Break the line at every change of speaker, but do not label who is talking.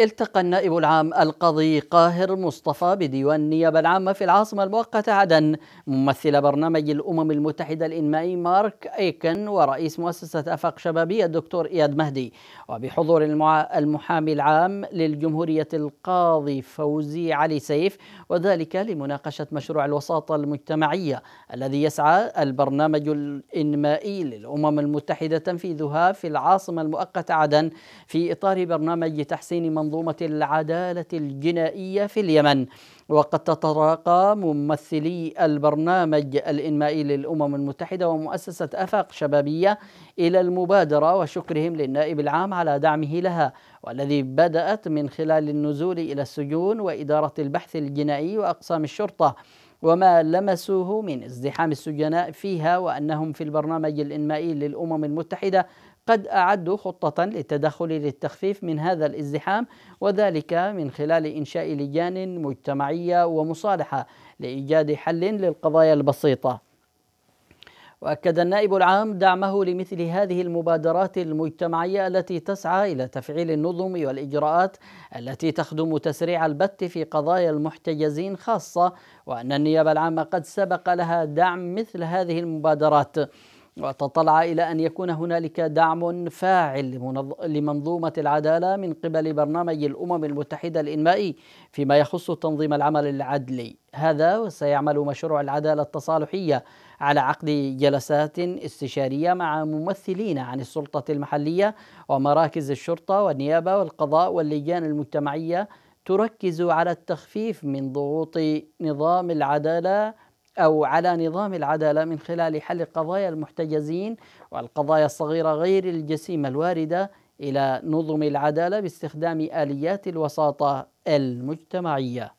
التقى النائب العام القاضي قاهر مصطفى بديوان النيابة العامة في العاصمة المؤقتة عدن ممثل برنامج الأمم المتحدة الإنمائي مارك أيكن ورئيس مؤسسة أفاق شبابية الدكتور إياد مهدي وبحضور المحامي العام للجمهورية القاضي فوزي علي سيف وذلك لمناقشة مشروع الوساطة المجتمعية الذي يسعى البرنامج الإنمائي للأمم المتحدة تنفيذها في العاصمة المؤقتة عدن في إطار برنامج تحسين منظومة العدالة الجنائية في اليمن وقد تطرق ممثلي البرنامج الإنمائي للأمم المتحدة ومؤسسة أفاق شبابية إلى المبادرة وشكرهم للنائب العام على دعمه لها والذي بدأت من خلال النزول إلى السجون وإدارة البحث الجنائي وأقسام الشرطة وما لمسوه من ازدحام السجناء فيها وأنهم في البرنامج الإنمائي للأمم المتحدة قد أعدوا خطة للتدخل للتخفيف من هذا الازدحام وذلك من خلال إنشاء لجان مجتمعية ومصالحة لإيجاد حل للقضايا البسيطة واكد النائب العام دعمه لمثل هذه المبادرات المجتمعيه التي تسعى الى تفعيل النظم والاجراءات التي تخدم تسريع البت في قضايا المحتجزين خاصه وان النيابه العامه قد سبق لها دعم مثل هذه المبادرات وتطلع إلى أن يكون هنالك دعم فاعل لمنظومة العدالة من قبل برنامج الأمم المتحدة الإنمائي فيما يخص تنظيم العمل العدلي هذا وسيعمل مشروع العدالة التصالحية على عقد جلسات استشارية مع ممثلين عن السلطة المحلية ومراكز الشرطة والنيابة والقضاء واللجان المجتمعية تركز على التخفيف من ضغوط نظام العداله أو على نظام العدالة من خلال حل قضايا المحتجزين والقضايا الصغيرة غير الجسيمة الواردة إلى نظم العدالة باستخدام آليات الوساطة المجتمعية